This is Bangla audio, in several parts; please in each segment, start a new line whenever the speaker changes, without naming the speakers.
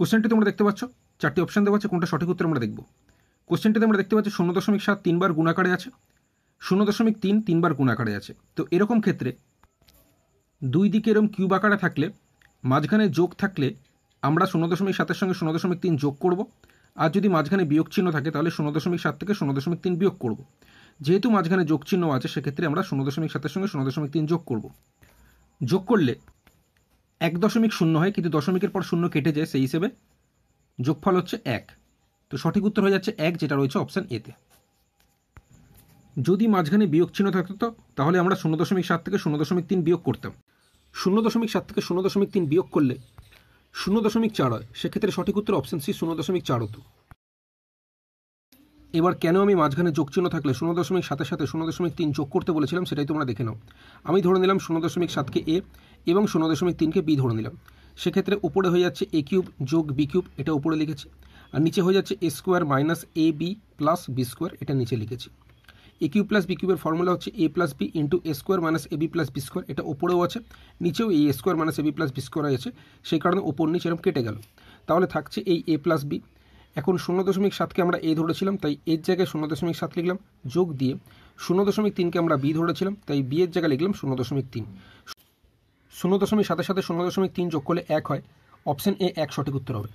কোশ্চেনটি তোমরা দেখতে পাচ্ছ চারটি অপশান দেওয়া আছে কোনটা সঠিক উত্তর আমরা দেখব কোশ্চেনটিতে আমরা দেখতে পাচ্ছি শূন্য দশমিক সাত তিনবার গুণাকারে আছে শূন্য দশমিক তিন তিনবার গুণাকারে আছে তো এরকম ক্ষেত্রে দুই দিকে এরম কিউব আকারে থাকলে মাঝখানে যোগ থাকলে আমরা শূন্য দশমিক সাতের সঙ্গে শূন্য দশমিক তিন যোগ করব আর যদি মাঝখানে বিয়োগ চিহ্ন থাকে তাহলে শূন্য দশমিক সাত থেকে শূন্য দশমিক তিন বিয়োগ করব যেহেতু মাঝখানে যোগ চিহ্ন আছে সেক্ষেত্রে আমরা শূন্য দশমিক সাতের সঙ্গে শূন্য দশমিক তিন যোগ করব যোগ করলে এক দশমিক শূন্য হয় কিন্তু দশমিকের পর শূন্য কেটে যায় সেই হিসেবে যোগফল হচ্ছে এক তো সঠিক উত্তর হয়ে যাচ্ছে এক যেটা রয়েছে অপশান এতে যদি মাঝখানে বিয়োগ চিহ্ন থাকতো তাহলে আমরা শূন্য দশমিক সাত থেকে শূন্য দশমিক তিন বিয়োগ করতাম শূন্য দশমিক সাত থেকে শূন্য দশমিক তিন বিয়োগ করলে শূন্য দশমিক চার হয় সেক্ষেত্রে সঠিক উত্তর অপশান সি শূন্য দশমিক চার হতো এবার কেন আমি মাঝখানে যোগ চিহ্ন থাকলে শূন্য দশমিক সাতের সাথে শূন্য দশমিক তিন যোগ করতে বলেছিলাম সেটাই তোমরা দেখে নাও আমি ধরে নিলাম শূন্য দশমিক সাতকে এ এবং শূন্য দশমিক তিনকে বি ধরে নিলাম সেক্ষেত্রে উপরে হয়ে যাচ্ছে এ কিউব যোগ বি কিউব এটা উপরে লিখেছি আর নিচে হয়ে যাচ্ছে A square minus A B plus B square এটা নিচে লিখেছি এ কিউ প্লাস বি কিউবের ফর্মুলা হচ্ছে A plus B into A square minus A B plus B square এটা ওপরেও আছে নিচেও এই A square minus A B plus B square আছে সেই কারণে ওপর নিচে এরকম কেটে গেল তাহলে থাকছে এই এ প্লাস বি এখন শূন্য দশমিক সাতকে আমরা এ ধরেছিলাম তাই এর জায়গায় শূন্য দশমিক সাত লিখলাম যোগ দিয়ে শূন্য দশমিক তিনকে আমরা বি ধরেছিলাম তাই বি এর জায়গায় লিখলাম শূন্য দশমিক তিন শূন্য দশমিক সাথে সাথে শূন্য দশমিক তিন যোগ করলে এক হয় অপশান এ এক সঠিক উত্তর হবে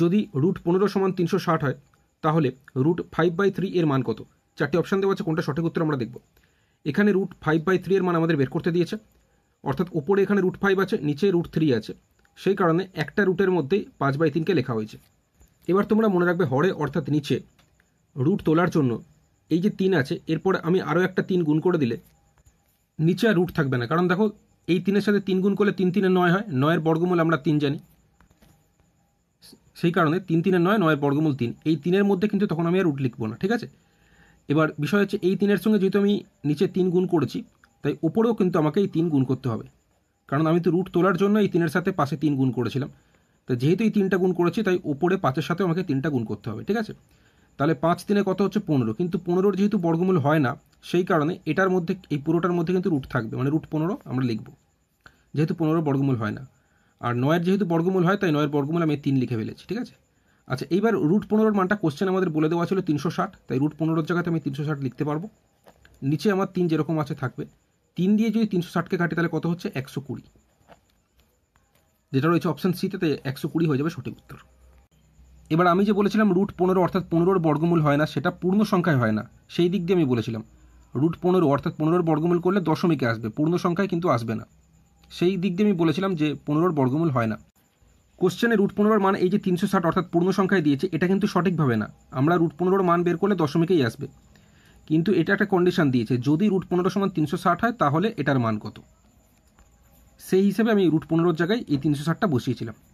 যদি রুট পনেরো সমান তিনশো ষাট হয় তাহলে রুট ফাইভ বাই থ্রি এর মান কত চারটি অপশান দেওয়া আছে কোনটা সঠিক উত্তর আমরা দেখব এখানে রুট ফাইভ বাই থ্রি এর মান আমাদের বের করতে দিয়েছে অর্থাৎ উপরে এখানে রুট ফাইভ আছে নিচে রুট থ্রি আছে সেই কারণে একটা রুটের মধ্যেই পাঁচ বাই তিনকে লেখা হয়েছে এবার তোমরা মনে রাখবে হরে অর্থাৎ নিচে রুট তোলার জন্য এই যে তিন আছে এরপরে আমি আরও একটা তিন গুণ করে দিলে নিচে আর রুট থাকবে না কারণ দেখো এই তিনের সাথে তিন গুণ করলে তিন তিনে নয় হয় নয়ের বর্গমূল আমরা তিন জানি সেই কারণে তিন তিনের নয় নয়ের বর্গমূল তিন এই তিনের মধ্যে কিন্তু তখন আমি আর রুট লিখবো না ঠিক আছে এবার বিষয় হচ্ছে এই তিনের সঙ্গে যেহেতু আমি নিচে তিন গুণ করেছি তাই ওপরেও কিন্তু আমাকে এই তিন গুণ করতে হবে কারণ আমি তো রুট তোলার জন্য এই তিনের সাথে পাশে তিন গুণ করেছিলাম তো যেহেতু এই তিনটা গুণ করেছি তাই ওপরে পাঁচের সাথে আমাকে তিনটা গুণ করতে হবে ঠিক আছে তাহলে পাঁচ তিনে কত হচ্ছে পনেরো কিন্তু পনেরোর যেহেতু বর্গমূল হয় না সেই কারণে এটার মধ্যে এই পুরোটার মধ্যে কিন্তু রুট থাকবে মানে রুট পনেরো আমরা লিখব যেহেতু পনেরো বর্গমূল হয় না আর নয়ের যেহেতু বর্গমূল হয় তাই নয়ের বর্গমূল আমি তিন লিখে ফেলেছি ঠিক আছে আচ্ছা এইবার রুট পনেরোর মানটা কোশ্চেন আমাদের বলে দেওয়া ছিল তিনশো ষাট তাই রুট পনেরোর জায়গাতে আমি তিনশো ষাট লিখতে পারবো নিচে আমার তিন যেরকম আছে থাকবে তিন দিয়ে যদি তিনশো ষাটকে কাটি তাহলে কত হচ্ছে একশো কুড়ি যেটা রয়েছে অপশান সিতে তাই একশো কুড়ি হয়ে যাবে সঠিক উত্তর এবার আমি যে বলেছিলাম রুট পনেরো অর্থাৎ পনেরোর বর্গমূল হয় না সেটা পূর্ণ সংখ্যায় হয় না সেই দিক দিয়ে আমি বলেছিলাম রুট পনেরো অর্থাৎ পনেরোর বর্গমূল করলে দশমিকে আসবে পূর্ণ সংখ্যায় কিন্তু আসবে না সেই দিক দিয়ে আমি বলেছিলাম যে পনেরোর বর্গমূল হয় না কোশ্চেনে রুট পনেরোর মান এই যে তিনশো ষাট অর্থাৎ পূর্ণ সংখ্যায় দিয়েছে এটা কিন্তু সঠিকভাবে না আমরা রুট পনেরোর মান বের করলে দশমিকেই আসবে কিন্তু এটা একটা কন্ডিশন দিয়েছে যদি রুট পনেরো সমান তিনশো ষাট হয় তাহলে এটার মান কত সেই হিসেবে আমি রুট পনেরোর জায়গায় এই তিনশো ষাটটা বসিয়েছিলাম